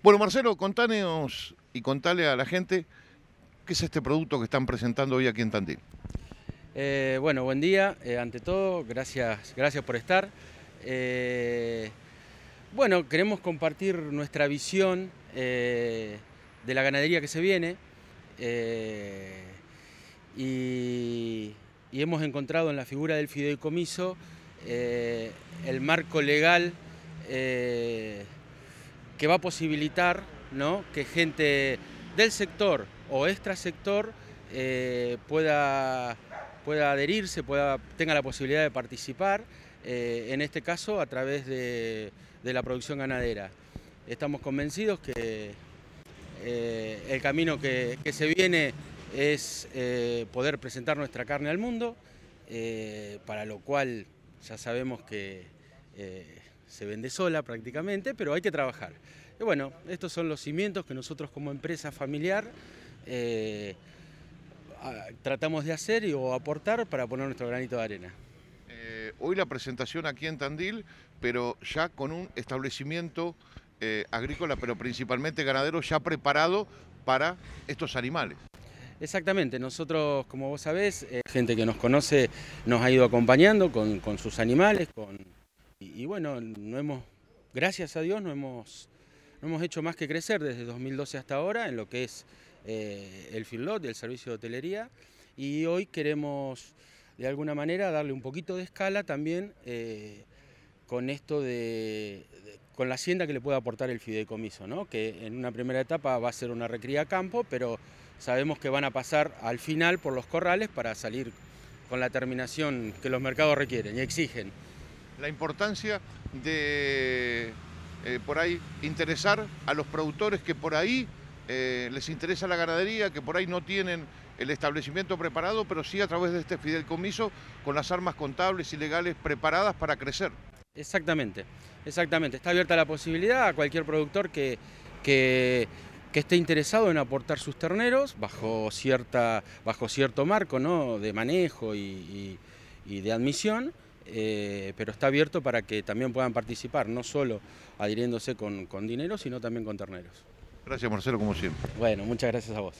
Bueno, Marcelo, contanos y contale a la gente qué es este producto que están presentando hoy aquí en Tandil. Eh, bueno, buen día. Eh, ante todo, gracias, gracias por estar. Eh, bueno, queremos compartir nuestra visión de la ganadería que se viene. Y, y, hemos encontrado en la figura del fideicomiso el marco legal que va a posibilitar ¿no? que gente del sector o extra sector eh, pueda, pueda adherirse, pueda, tenga la posibilidad de participar, eh, en este caso a través de, la producción ganadera. Estamos convencidos que eh, el camino que, se viene es poder presentar nuestra carne al mundo, para lo cual ya sabemos que se vende sola prácticamente, pero hay que trabajar. Y bueno, estos son los cimientos que nosotros como empresa familiar eh, tratamos de hacer y, o aportar para poner nuestro granito de arena. Eh, hoy la presentación aquí en Tandil, pero ya con un establecimiento eh, agrícola, pero principalmente ganadero, ya preparado para estos animales. Exactamente, nosotros, como vos sabés, gente que nos conoce nos ha ido acompañando con, con sus animales, con, y, bueno, no hemos, gracias a Dios, no hemos, hemos hecho más que crecer desde 2012 hasta ahora en lo que es eh, el el y el servicio de hotelería, y hoy queremos de alguna manera darle un poquito de escala también eh, con esto de, con la hacienda que le pueda aportar el fideicomiso, que en una primera etapa va a ser una recría a campo, pero sabemos que van a pasar al final por los corrales para salir con la terminación que los mercados requieren y exigen la importancia de eh, por ahí interesar a los productores que por ahí eh, les interesa la ganadería, que por ahí no tienen el establecimiento preparado, pero sí a través de este comiso con las armas contables y legales preparadas para crecer. Exactamente, exactamente. Está abierta la posibilidad a cualquier productor que, que, esté interesado en aportar sus terneros bajo, cierta, bajo cierto marco de manejo y de admisión. Eh, pero está abierto para que también puedan participar, no solo adhiriéndose con, con dinero, sino también con terneros. Gracias Marcelo, como siempre. Bueno, muchas gracias a vos.